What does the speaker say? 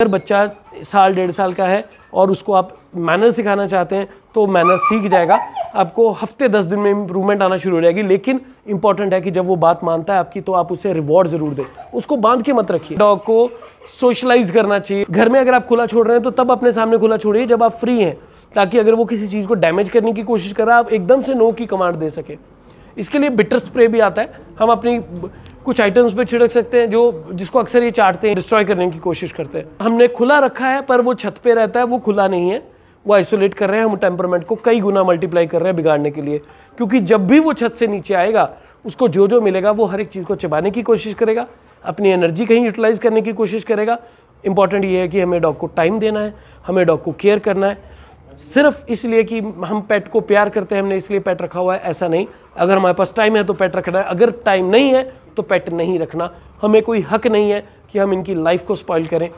अगर बच्चा साल डेढ़ साल का है और उसको आप मैनर सिखाना चाहते हैं तो मैनर सीख जाएगा आपको हफ्ते दस दिन में इम्प्रूवमेंट आना शुरू हो जाएगी लेकिन इंपॉर्टेंट है कि जब वो बात मानता है आपकी तो आप उसे रिवॉर्ड ज़रूर दें उसको बांध के मत रखिए डॉग को सोशलाइज करना चाहिए घर में अगर आप खुला छोड़ रहे हैं तो तब अपने सामने खुला छोड़िए जब आप फ्री हैं ताकि अगर वो किसी चीज़ को डैमेज करने की कोशिश है आप एकदम से नो की कमांड दे सके इसके लिए बिटर स्प्रे भी आता है हम अपनी कुछ आइटम्स पे छिड़क सकते हैं जो जिसको अक्सर ये चाटते हैं डिस्ट्रॉय करने की कोशिश करते हैं हमने खुला रखा है पर वो छत पे रहता है वो खुला नहीं है वो आइसोलेट कर रहे हैं हम टेम्परमेंट को कई गुना मल्टीप्लाई कर रहे हैं बिगाड़ने के लिए क्योंकि जब भी वो छत से नीचे आएगा उसको जो जो मिलेगा वो हर एक चीज़ को चबाने की कोशिश करेगा अपनी एनर्जी कहीं यूटिलाइज करने की कोशिश करेगा इंपॉर्टेंट ये है कि हमें डॉग को टाइम देना है हमें डॉग को केयर करना है सिर्फ इसलिए कि हम पेट को प्यार करते हैं हमने इसलिए पेट रखा हुआ है ऐसा नहीं अगर हमारे पास टाइम है तो पेट रखना है अगर टाइम नहीं है तो पेट नहीं रखना हमें कोई हक नहीं है कि हम इनकी लाइफ को स्पॉइल करें